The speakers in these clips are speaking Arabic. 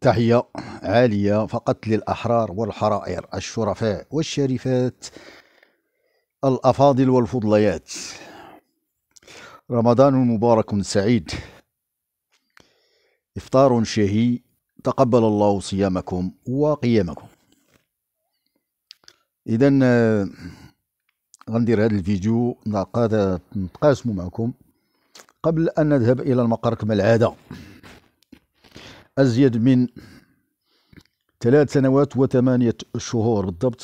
تحية عالية فقط للأحرار والحرائر الشرفاء والشريفات الأفاضل والفضليات رمضان مبارك سعيد إفطار شهي تقبل الله صيامكم وقيامكم إذا غندير هذا الفيديو نتقاسمو معكم قبل أن نذهب إلى المقر كما العادة أزيد من ثلاث سنوات وثمانية شهور بالضبط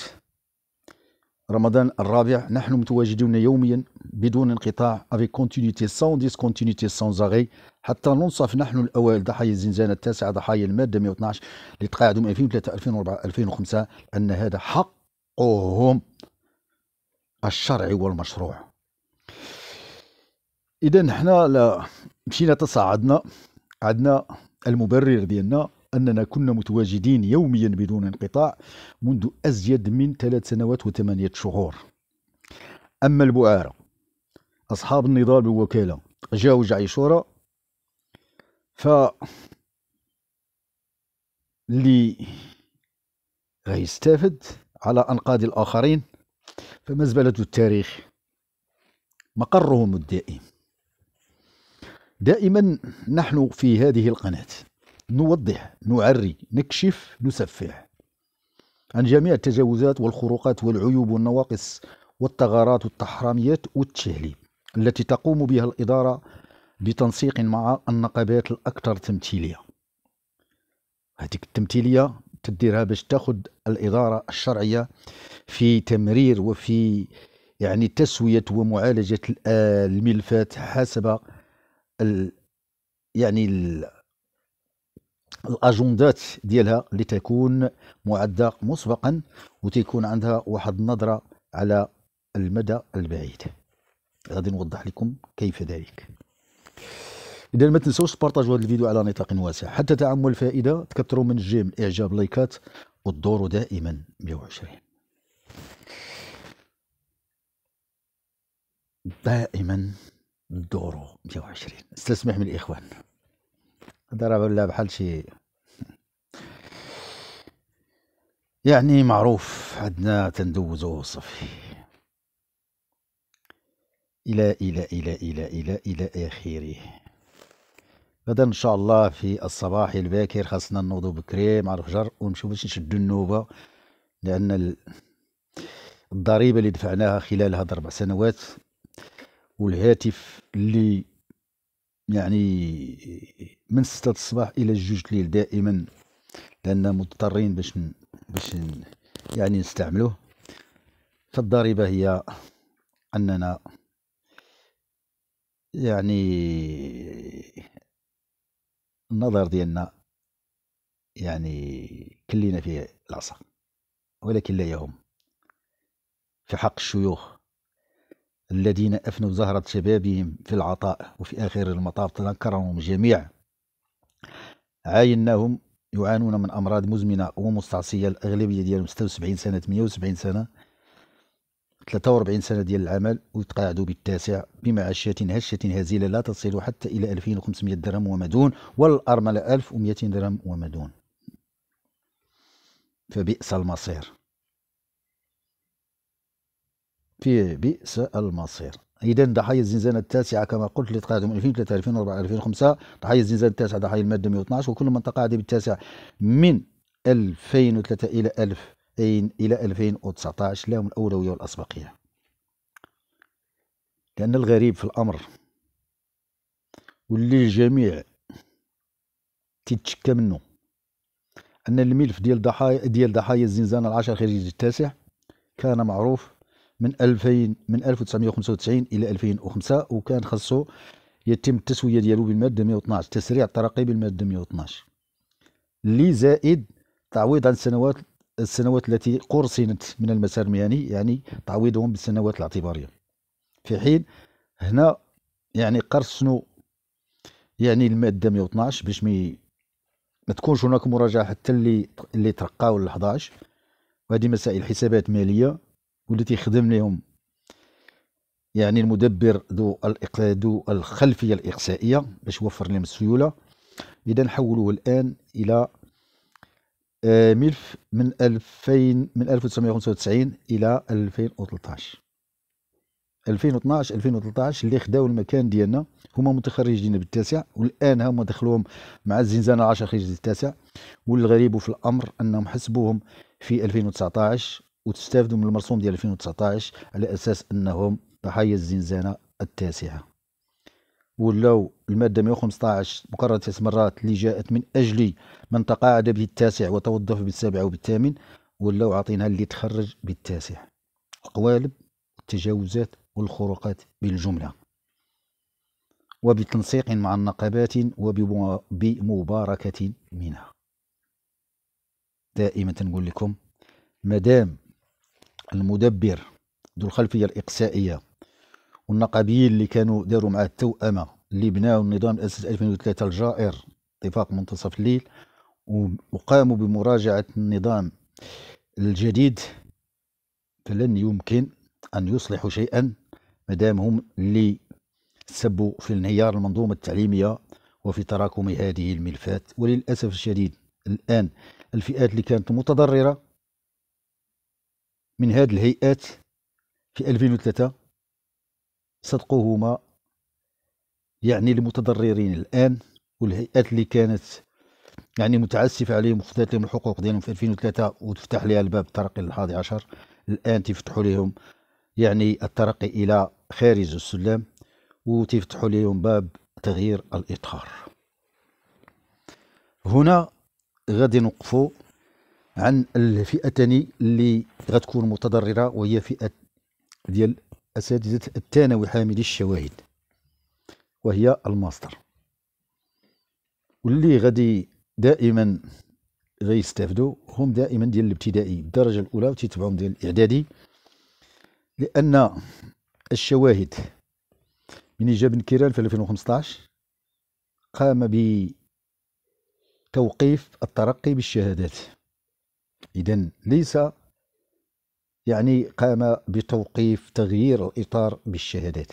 رمضان الرابع نحن متواجدون يوميا بدون انقطاع افيك كونتينيتي سون ديسكونتينيتي سون زاغي حتى ننصف نحن الأوائل ضحايا الزنزانة التاسعة ضحايا المادة 112 اللي تقاعدوا من 2003 2004 2005 أن هذا حقهم الشرعي والمشروع إذا حنا مشينا تصاعدنا عندنا المبرر ديالنا أننا كنا متواجدين يوميا بدون انقطاع منذ أزيد من ثلاث سنوات وثمانية شهور أما البعاره أصحاب النضال بالوكالة جاو جعيشورة ف اللي غيستافد على أنقاض الآخرين فمزبلة التاريخ مقرهم الدائم دائما نحن في هذه القناة نوضح نعري نكشف نسفح عن جميع التجاوزات والخروقات والعيوب والنواقص والثغرات والتحراميات والتشهليب التي تقوم بها الإدارة بتنسيق مع النقابات الأكثر تمثيلية هذه التمثيلية تديرها باش تاخد الإدارة الشرعية في تمرير وفي يعني تسوية ومعالجة الملفات حسب ال يعني ال الاجندات ديالها اللي تكون معده مسبقا وتيكون عندها واحد النظره على المدى البعيد غادي نوضح لكم كيف ذلك اذا ما تنسوش تبارطاجوا هذا الفيديو على نطاق واسع حتى تعمل الفائده تكثروا من الجيم الاعجاب لايكات والدور دائما 120 دائما دورو 120 استسمح من الاخوان هذا راه ولا بحال شي يعني معروف عندنا تندوزو صافي الى الى الى الى الى الى اخره غدا ان شاء الله في الصباح الباكر خاصنا نوضو بكري مع الفجر ونمشيو باش نشدو النوبه لان الضريبه اللي دفعناها خلال هاد اربع سنوات والهاتف اللي يعني من ستة الصباح الى جوج الليل دائما لان مضطرين باش باش يعني نستعملوه فالضريبه هي اننا يعني النظر ديالنا يعني كلينا فيه العصا ولكن لا يهم في حق الشيوخ الذين أفنوا زهرة شبابهم في العطاء وفي آخر المطاف تذكرهم جميعا عايناهم يعانون من أمراض مزمنة ومستعصية الأغلبية ديالهم 76 سنة 78 سنة 43 سنة ديال العمل ويتقاعدوا بالتاسع بمعاشات هشة هزيلة لا تصل حتى إلى 2500 درهم وما دون والأرملة 1200 درهم وما دون فبئس المصير في بئس المصير اذا ضحايا الزنزانه التاسعه كما قلت اللي تقاعدوا من 2003 2004 2005 ضحايا الزنزانه التاسعه ضحايا الماده 112 وكل من هذه بالتاسع من 2003 الى 1000 الى 2019 لهم الاولويه والاسبقيه لان الغريب في الامر واللي الجميع تتشكى منه ان الملف ديال ضحايا ديال ضحايا الزنزانه العشر خريج التاسع كان معروف من 2000 من 1995 الى 2005 وكان خاصو يتم التسويه ديالو بالماده 112 تسريع الترقي بالماده 112 اللي زائد تعويض عن السنوات السنوات التي قرصنت من المسار المهني يعني تعويضهم بالسنوات الاعتباريه في حين هنا يعني قرصنوا يعني الماده 112 باش ما تكونش هناك مراجعه حتى اللي اللي ترقاو ل 11 وهذه مسائل حسابات ماليه واللي تيخدم لهم يعني المدبر ذو ذو الخلفيه الاقصائيه باش يوفر لهم السيوله اذا حولوه الان الى آه، ملف من 2000 من 1995 الى 2013 2012 2013 اللي خداو المكان ديالنا هما متخرجين بالتاسع والان هما دخلوهم مع الزنزانه 10 خريج التاسع والغريب في الامر انهم حسبوهم في 2019 وتستافدوا من المرسوم ديال 2019 على اساس انهم ضحايا الزنزانه التاسعه ولاو الماده 115 مقررة تسع مرات اللي جاءت من اجل من تقاعد بالتاسع وتوظف بالسابع وبالثامن ولاو عاطينها اللي تخرج بالتاسع القوالب التجاوزات والخروقات بالجمله وبتنسيق مع النقابات وبمباركه منها دائما تنقول لكم مدام المدبر ذو الخلفيه الاقصائيه والنقابيين اللي كانوا داروا مع التوأمه اللي بناوا النظام الاساسي 2003 الجائر اتفاق منتصف الليل وقاموا بمراجعه النظام الجديد فلن يمكن ان يصلحوا شيئا ما دام هم اللي سبوا في انهيار المنظومه التعليميه وفي تراكم هذه الملفات وللاسف الشديد الان الفئات اللي كانت متضرره من هذه الهيئات في 2003 صدقهما يعني المتضررين الآن والهيئات اللي كانت يعني متعسفة عليهم وخذت لهم الحقوق ديالهم في 2003 وتفتح لها الباب الترقي للحادي عشر الآن تفتحوا لهم يعني الترقي إلى خارج السلم وتفتحوا لهم باب تغيير الإطار هنا غادي نوقفوا عن الفئه الثانيه اللي غتكون متضرره وهي فئه ديال اساتذه الثانوي حاملي الشواهد وهي الماستر واللي غادي دائما غيستافدوا هم دائما ديال الابتدائي الدرجه الاولى وتتبعهم ديال الاعدادي لان الشواهد من جاب بن كيران في 2015 قام بتوقيف الترقي بالشهادات إذا ليس يعني قام بتوقيف تغيير الإطار بالشهادات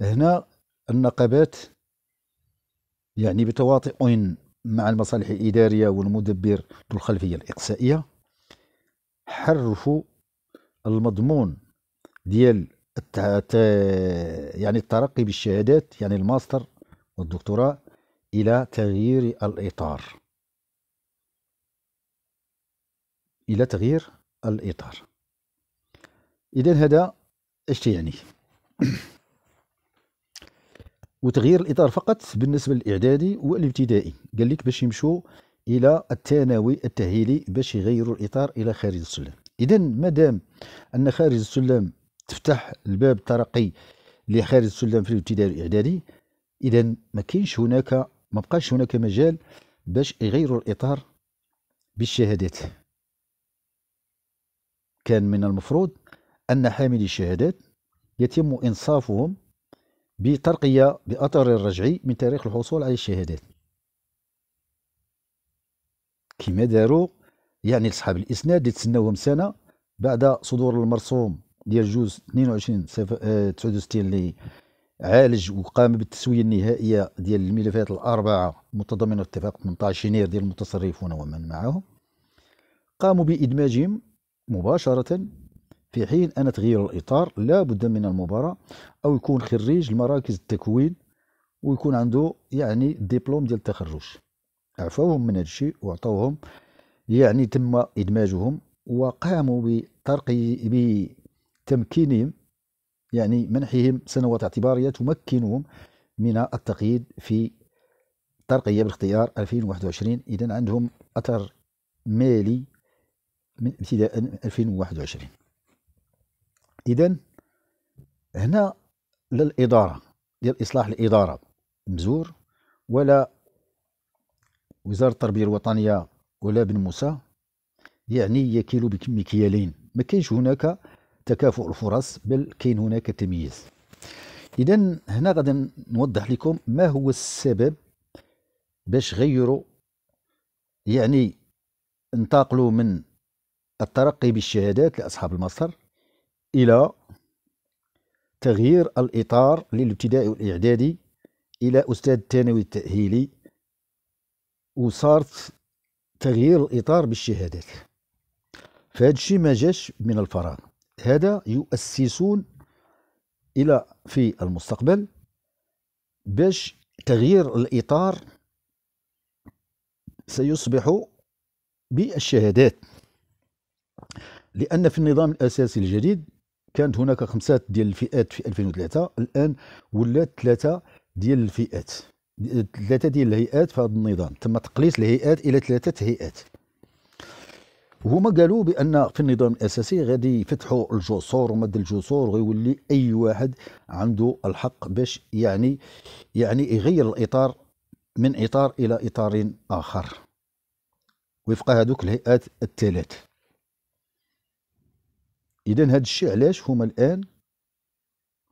هنا النقابات يعني بتواطئ مع المصالح الإدارية والمدبر بالخلفية الإقصائية حرفوا المضمون ديال يعني الترقي بالشهادات يعني الماستر والدكتوراه إلى تغيير الإطار إلى تغيير الإطار إذا هذا اش تيعني وتغيير الإطار فقط بالنسبة للإعدادي والابتدائي قال لك باش يمشوا إلى الثانوي التأهيلي باش يغيروا الإطار إلى خارج السلم إذا مادام أن خارج السلم تفتح الباب الترقي لخارج السلم في الابتدائي والإعدادي إذا ما كاينش هناك ما بقاش هناك مجال باش يغيروا الإطار بالشهادات كان من المفروض أن حاملي الشهادات يتم إنصافهم بترقية بأثر الرجعي من تاريخ الحصول على الشهادات كما داروا يعني لصحاب الإسناد تسناوهم سنة بعد صدور المرسوم ديال جوز 22 69 اللي عالج وقام بالتسويه النهائيه ديال الملفات الاربعه متضمنه اتفاق 18 يناير ديال المتصرفون ومن معهم قاموا بادماجهم مباشرة في حين أن تغيير الإطار لا بد من المباراة أو يكون خريج المراكز التكوين ويكون عنده يعني دبلوم ديال التخرج عفوهم من هذا الشيء وعطوهم يعني تم إدماجهم وقاموا بترقي بتمكينهم يعني منحهم سنوات اعتبارية تمكنهم من التقييد في ترقية بالاختيار 2021 إذا عندهم أثر مالي من ابتداء من 2021 اذا هنا لا الاداره ديال اصلاح الاداره مزور ولا وزاره التربيه الوطنيه ولا بن موسى يعني يكيل بمكيالين ما كاينش هناك تكافؤ الفرص بل كاين هناك تمييز اذا هنا غادي نوضح لكم ما هو السبب باش غيروا يعني انتقلوا من الترقي بالشهادات لأصحاب المصدر إلى تغيير الإطار للابتدائي والإعدادي إلى أستاذ الثانوي التأهيلي وصارت تغيير الإطار بالشهادات فهذا الشيء ما جاش من الفراغ هذا يؤسسون إلى في المستقبل باش تغيير الإطار سيصبح بالشهادات لان في النظام الاساسي الجديد كانت هناك خمسه ديال الفئات في 2003 الان ولات ثلاثه ديال الفئات ثلاثه ديال الهيئات في هذا النظام تم تقليص الهيئات الى ثلاثه هيئات هما قالوا بان في النظام الاساسي غادي يفتحوا الجسور ومد الجسور ويولي اي واحد عنده الحق باش يعني يعني يغير الاطار من اطار الى اطار اخر وفق هذوك الهيئات الثلاث اذا هذا الشيء علاش هما الان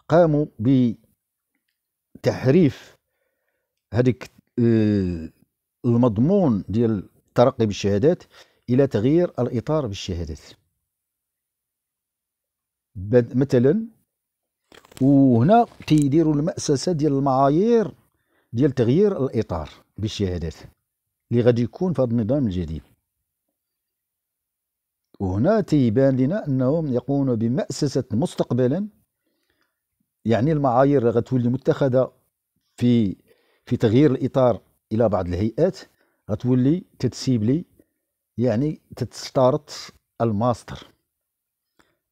قاموا بتحريف هذيك آه، المضمون ديال الترقي بالشهادات الى تغيير الاطار بالشهادات مثلا وهنا تيديروا المأسسة ديال المعايير ديال تغيير الإطار بالشهادات اللي غادي يكون في هذا النظام الجديد وهنا تيبان لنا انهم يقومون بمأسسة مستقبلا يعني المعايير غتولي متخذة في في تغيير الاطار الى بعض الهيئات غتولي تتسيب لي يعني تتشترط الماستر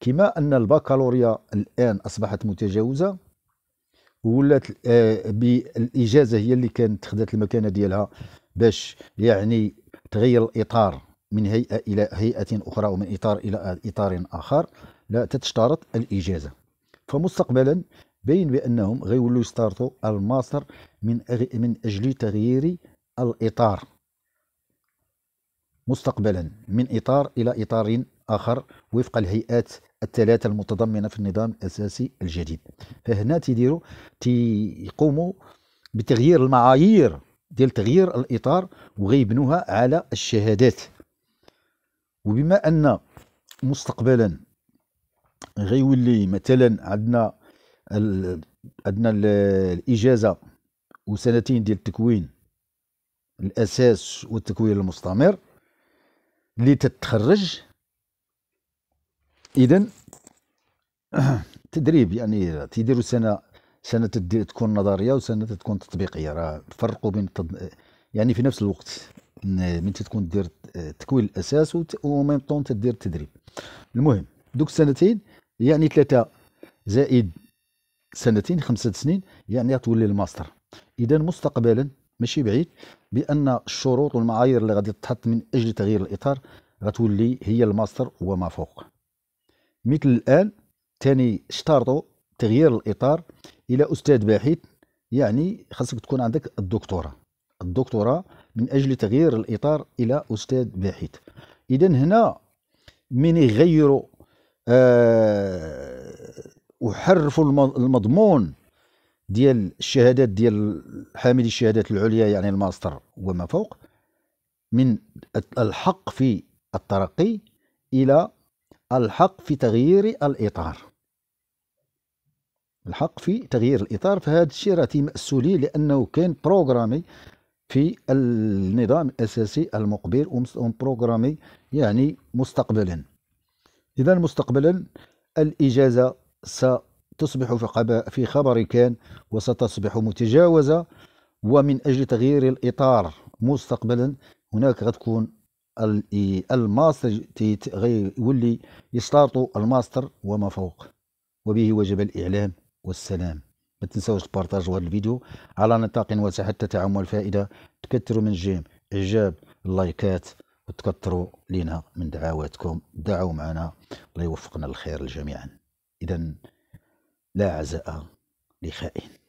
كما ان البكالوريا الان اصبحت متجاوزه ولات آه، بالاجازه هي اللي كانت خدات المكانه ديالها باش يعني تغير الاطار من هيئة إلى هيئة أخرى ومن إطار إلى إطار آخر لا تتشترط الإجازة فمستقبلا بين بأنهم غيولوا يستارتوا الماستر من من أجل تغيير الإطار مستقبلا من إطار إلى إطار آخر وفق الهيئات الثلاثة المتضمنة في النظام الأساسي الجديد فهنا تيديروا تيقوموا بتغيير المعايير ديال تغيير الإطار وغيبنوها على الشهادات وبما ان مستقبلا غيولي مثلا عندنا عندنا الاجازه وسنتين ديال التكوين الاساس والتكوين المستمر اللي تتخرج اذا تدريب يعني تيديروا سنه سنه تكون نظريه وسنه تكون تطبيقيه راه فرقوا بين التض... يعني في نفس الوقت من تكون دير تكوين الاساس وميم طون تدير التدريب المهم دوك السنتين يعني ثلاثه زائد سنتين خمسه سنين يعني تولي الماستر اذا مستقبلا ماشي بعيد بان الشروط والمعايير اللي غادي تتحط من اجل تغيير الاطار غتولي هي الماستر وما فوق مثل الان ثاني اشترطوا تغيير الاطار الى استاذ باحث يعني خاصك تكون عندك الدكتوراه الدكتوراه من اجل تغيير الاطار الى استاذ باحث اذا هنا من يغيروا أه وحرفوا المضمون ديال الشهادات ديال حاملي الشهادات العليا يعني الماستر وما فوق من الحق في الترقي الى الحق في تغيير الاطار الحق في تغيير الاطار فهذا الشيء راه تيمأسوا لانه كان بروغرامي في النظام الأساسي المقبل ومبروغرامي يعني مستقبلا إذا مستقبلا الإجازة ستصبح في خبر كان وستصبح متجاوزة ومن أجل تغيير الإطار مستقبلا هناك غتكون الماستر يولي يستارطو الماستر وما فوق وبه وجب الإعلام والسلام ما تنساوش تبارطاجوا هذا الفيديو على نطاق واسع حتى تعم الفائده تكثروا من الجيم اعجاب اللايكات وتكثروا لينا من دعواتكم دعوا معنا الله يوفقنا الخير جميعا اذا لا عزاء لخائن